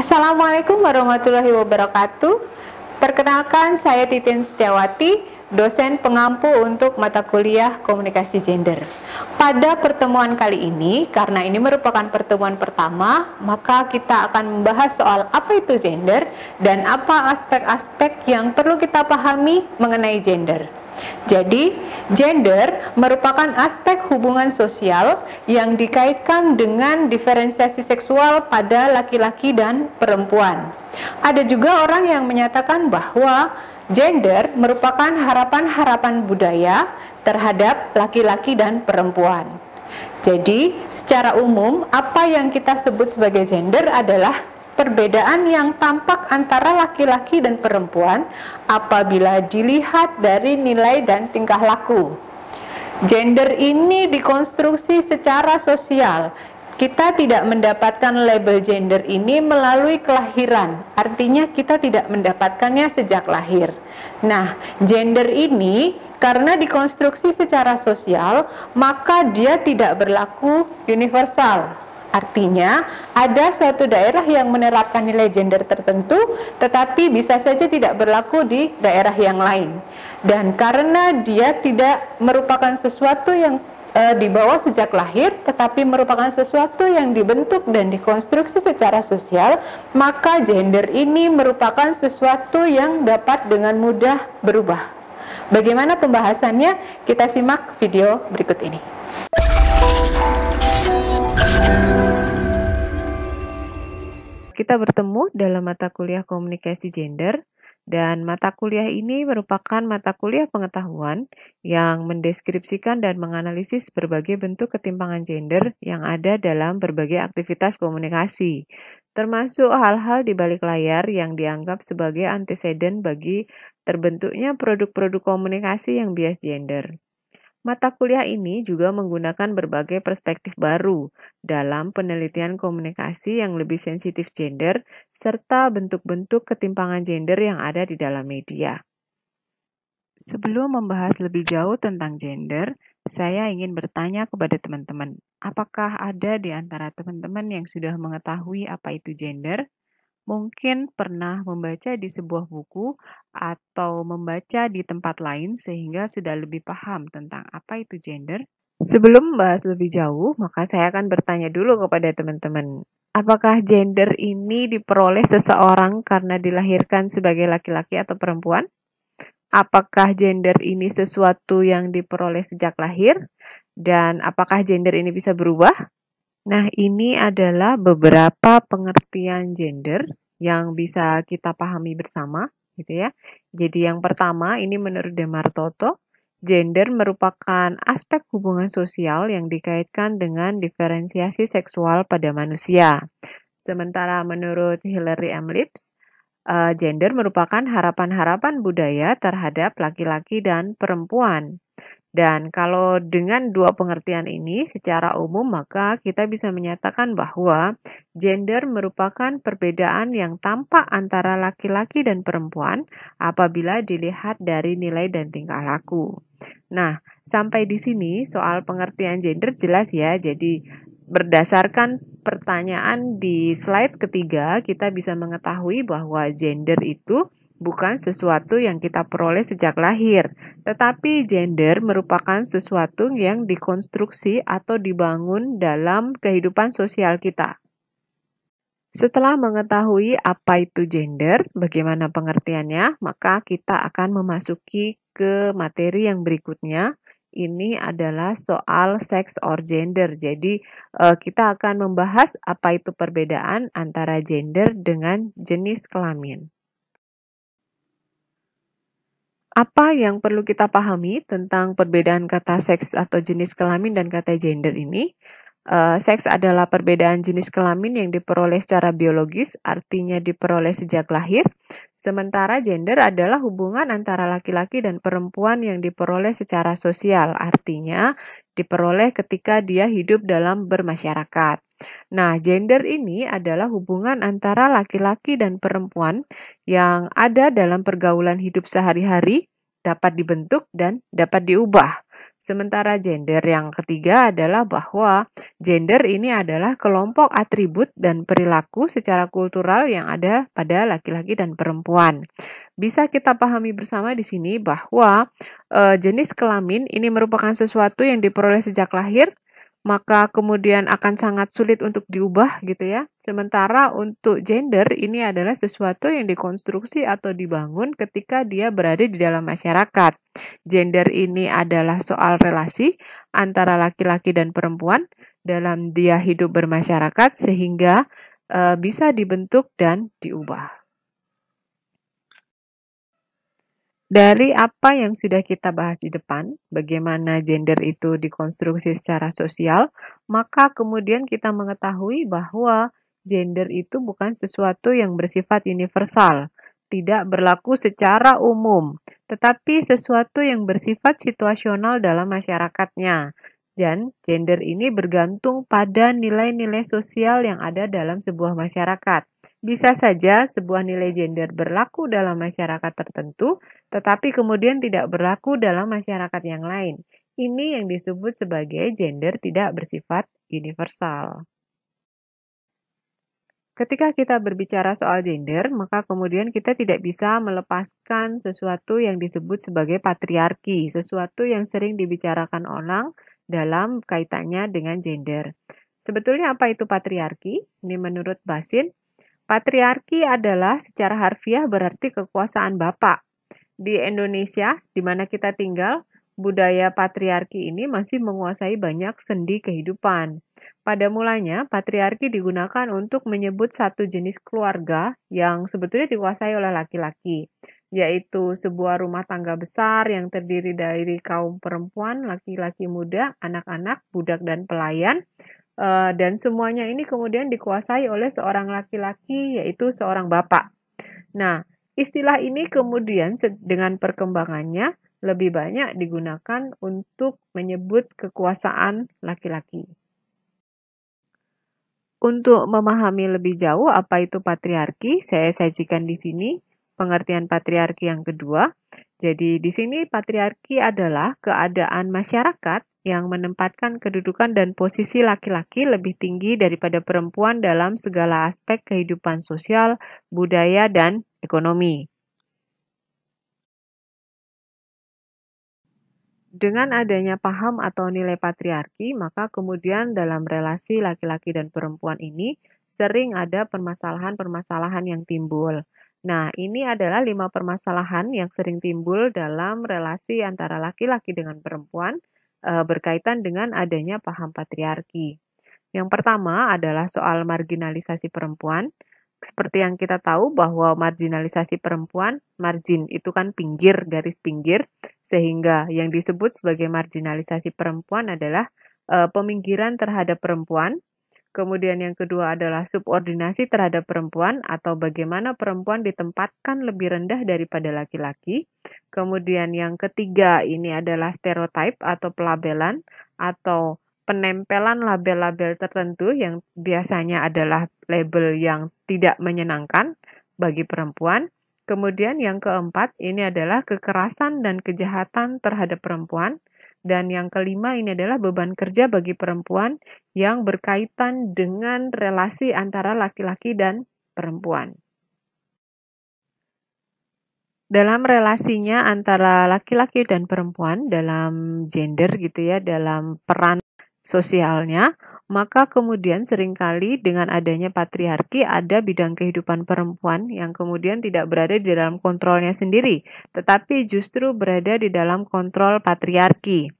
Assalamualaikum warahmatullahi wabarakatuh. Perkenalkan saya Titin Setiawati, dosen pengampu untuk mata kuliah Komunikasi Gender. Pada pertemuan kali ini, karena ini merupakan pertemuan pertama, maka kita akan membahas soal apa itu gender dan apa aspek-aspek yang perlu kita pahami mengenai gender. Jadi, gender merupakan aspek hubungan sosial yang dikaitkan dengan diferensiasi seksual pada laki-laki dan perempuan. Ada juga orang yang menyatakan bahwa gender merupakan harapan-harapan budaya terhadap laki-laki dan perempuan. Jadi, secara umum, apa yang kita sebut sebagai gender adalah perbedaan yang tampak antara laki-laki dan perempuan apabila dilihat dari nilai dan tingkah laku. Gender ini dikonstruksi secara sosial. Kita tidak mendapatkan label gender ini melalui kelahiran, artinya kita tidak mendapatkannya sejak lahir. Nah, gender ini karena dikonstruksi secara sosial, maka dia tidak berlaku universal Artinya, ada suatu daerah yang menerapkan nilai gender tertentu, tetapi bisa saja tidak berlaku di daerah yang lain. Dan karena dia tidak merupakan sesuatu yang e, eh, dibawa sejak lahir, tetapi merupakan sesuatu yang dibentuk dan dikonstruksi secara sosial, maka gender ini merupakan sesuatu yang dapat dengan mudah berubah. Bagaimana pembahasannya? Kita simak video berikut ini. Kita bertemu dalam mata kuliah komunikasi gender dan mata kuliah ini merupakan mata kuliah pengetahuan yang mendeskripsikan dan menganalisis berbagai bentuk ketimpangan gender yang ada dalam berbagai aktivitas komunikasi, termasuk hal-hal di balik layar yang dianggap sebagai antesiden bagi terbentuknya produk-produk komunikasi yang bias gender. Mata kuliah ini juga menggunakan berbagai perspektif baru dalam penelitian komunikasi yang lebih sensitif gender serta bentuk-bentuk ketimpangan gender yang ada di dalam media. Sebelum membahas lebih jauh tentang gender, saya ingin bertanya kepada teman-teman, apakah ada di antara teman-teman yang sudah mengetahui apa itu gender? mungkin pernah membaca di sebuah buku atau membaca di tempat lain sehingga sudah lebih paham tentang apa itu gender. Sebelum membahas lebih jauh, maka saya akan bertanya dulu kepada teman-teman, apakah gender ini diperoleh seseorang karena dilahirkan sebagai laki-laki atau perempuan? Apakah gender ini sesuatu yang diperoleh sejak lahir? Dan apakah gender ini bisa berubah? Nah, ini adalah beberapa pengertian gender yang bisa kita pahami bersama gitu ya. Jadi yang pertama ini menurut Demar Toto, gender merupakan aspek hubungan sosial yang dikaitkan dengan diferensiasi seksual pada manusia. Sementara menurut Hillary M. Lips, uh, eh, gender merupakan harapan-harapan budaya terhadap laki-laki dan perempuan. Dan kalau dengan dua pengertian ini secara umum, maka kita bisa menyatakan bahwa gender merupakan perbedaan yang tampak antara laki-laki dan perempuan apabila dilihat dari nilai dan tingkah laku. Nah, sampai di sini soal pengertian gender jelas ya. Jadi berdasarkan pertanyaan di slide ketiga, kita bisa mengetahui bahwa gender itu bukan sesuatu yang kita peroleh sejak lahir, tetapi gender merupakan sesuatu yang dikonstruksi atau dibangun dalam kehidupan sosial kita. Setelah mengetahui apa itu gender, bagaimana pengertiannya, maka kita akan memasuki ke materi yang berikutnya. Ini adalah soal seks or gender. Jadi, eh, kita akan membahas apa itu perbedaan antara gender dengan jenis kelamin apa yang perlu kita pahami tentang perbedaan kata seks atau jenis kelamin dan kata gender ini? Uh, seks adalah perbedaan jenis kelamin yang diperoleh secara biologis, artinya diperoleh sejak lahir. Sementara gender adalah hubungan antara laki-laki dan perempuan yang diperoleh secara sosial, artinya diperoleh ketika dia hidup dalam bermasyarakat. Nah, gender ini adalah hubungan antara laki-laki dan perempuan yang ada dalam pergaulan hidup sehari-hari, dapat dibentuk dan dapat diubah. Sementara gender yang ketiga adalah bahwa gender ini adalah kelompok atribut dan perilaku secara kultural yang ada pada laki-laki dan perempuan. Bisa kita pahami bersama di sini bahwa e, jenis kelamin ini merupakan sesuatu yang diperoleh sejak lahir maka kemudian akan sangat sulit untuk diubah gitu ya. Sementara untuk gender ini adalah sesuatu yang dikonstruksi atau dibangun ketika dia berada di dalam masyarakat. Gender ini adalah soal relasi antara laki-laki dan perempuan dalam dia hidup bermasyarakat sehingga e, bisa dibentuk dan diubah. dari apa yang sudah kita bahas di depan, bagaimana gender itu dikonstruksi secara sosial, maka kemudian kita mengetahui bahwa gender itu bukan sesuatu yang bersifat universal, tidak berlaku secara umum, tetapi sesuatu yang bersifat situasional dalam masyarakatnya, dan gender ini bergantung pada nilai-nilai sosial yang ada dalam sebuah masyarakat. Bisa saja sebuah nilai gender berlaku dalam masyarakat tertentu, tetapi kemudian tidak berlaku dalam masyarakat yang lain. Ini yang disebut sebagai gender tidak bersifat universal. Ketika kita berbicara soal gender, maka kemudian kita tidak bisa melepaskan sesuatu yang disebut sebagai patriarki, sesuatu yang sering dibicarakan orang, dalam kaitannya dengan gender. Sebetulnya apa itu patriarki? Ini menurut Basin, patriarki adalah secara harfiah berarti kekuasaan bapak. Di Indonesia, di mana kita tinggal, budaya patriarki ini masih menguasai banyak sendi kehidupan. Pada mulanya, patriarki digunakan untuk menyebut satu jenis keluarga yang sebetulnya dikuasai oleh laki-laki yaitu sebuah rumah tangga besar yang terdiri dari kaum perempuan, laki-laki muda, anak-anak, budak, dan pelayan. Eh, dan semuanya ini kemudian dikuasai oleh seorang laki-laki, yaitu seorang bapak. Nah, istilah ini kemudian dengan perkembangannya lebih banyak digunakan untuk menyebut kekuasaan laki-laki. Untuk memahami lebih jauh apa itu patriarki, saya sajikan di sini pengertian patriarki yang kedua. Jadi di sini patriarki adalah keadaan masyarakat yang menempatkan kedudukan dan posisi laki-laki lebih tinggi daripada perempuan dalam segala aspek kehidupan sosial, budaya, dan ekonomi. Dengan adanya paham atau nilai patriarki, maka kemudian dalam relasi laki-laki dan perempuan ini sering ada permasalahan-permasalahan yang timbul. Nah, ini adalah lima permasalahan yang sering timbul dalam relasi antara laki-laki dengan perempuan e, berkaitan dengan adanya paham patriarki. Yang pertama adalah soal marginalisasi perempuan. Seperti yang kita tahu bahwa marginalisasi perempuan, margin itu kan pinggir, garis pinggir, sehingga yang disebut sebagai marginalisasi perempuan adalah e, peminggiran terhadap perempuan Kemudian yang kedua adalah subordinasi terhadap perempuan atau bagaimana perempuan ditempatkan lebih rendah daripada laki-laki. Kemudian yang ketiga ini adalah stereotip atau pelabelan atau penempelan label-label tertentu yang biasanya adalah label yang tidak menyenangkan bagi perempuan. Kemudian yang keempat ini adalah kekerasan dan kejahatan terhadap perempuan. Dan yang kelima ini adalah beban kerja bagi perempuan yang berkaitan dengan relasi antara laki-laki dan perempuan. Dalam relasinya antara laki-laki dan perempuan, dalam gender gitu ya, dalam peran sosialnya, maka kemudian seringkali dengan adanya patriarki ada bidang kehidupan perempuan yang kemudian tidak berada di dalam kontrolnya sendiri, tetapi justru berada di dalam kontrol patriarki.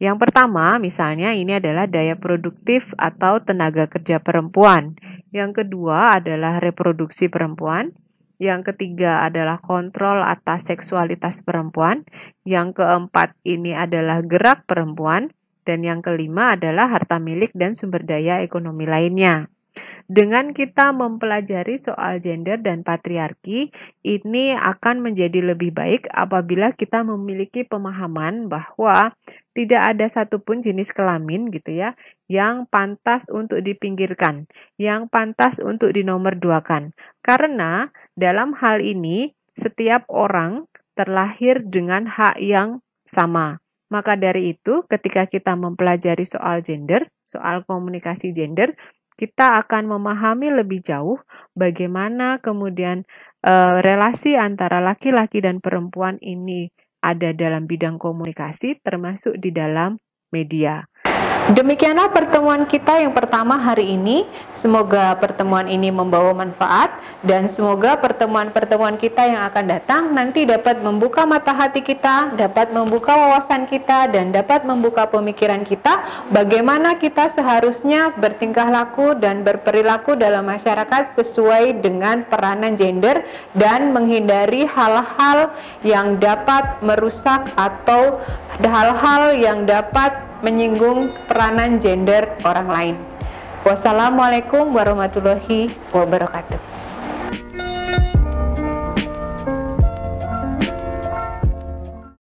Yang pertama, misalnya ini adalah daya produktif atau tenaga kerja perempuan. Yang kedua adalah reproduksi perempuan. Yang ketiga adalah kontrol atas seksualitas perempuan. Yang keempat ini adalah gerak perempuan. Dan yang kelima adalah harta milik dan sumber daya ekonomi lainnya. Dengan kita mempelajari soal gender dan patriarki, ini akan menjadi lebih baik apabila kita memiliki pemahaman bahwa tidak ada satupun jenis kelamin gitu ya yang pantas untuk dipinggirkan, yang pantas untuk dinomorduakan. Karena dalam hal ini setiap orang terlahir dengan hak yang sama maka dari itu, ketika kita mempelajari soal gender, soal komunikasi gender, kita akan memahami lebih jauh bagaimana kemudian e, relasi antara laki-laki dan perempuan ini ada dalam bidang komunikasi, termasuk di dalam media. Demikianlah pertemuan kita yang pertama hari ini. Semoga pertemuan ini membawa manfaat dan semoga pertemuan-pertemuan kita yang akan datang nanti dapat membuka mata hati kita, dapat membuka wawasan kita dan dapat membuka pemikiran kita bagaimana kita seharusnya bertingkah laku dan berperilaku dalam masyarakat sesuai dengan peranan gender dan menghindari hal-hal yang dapat merusak atau hal-hal yang dapat menyinggung peranan gender orang lain. Wassalamualaikum warahmatullahi wabarakatuh.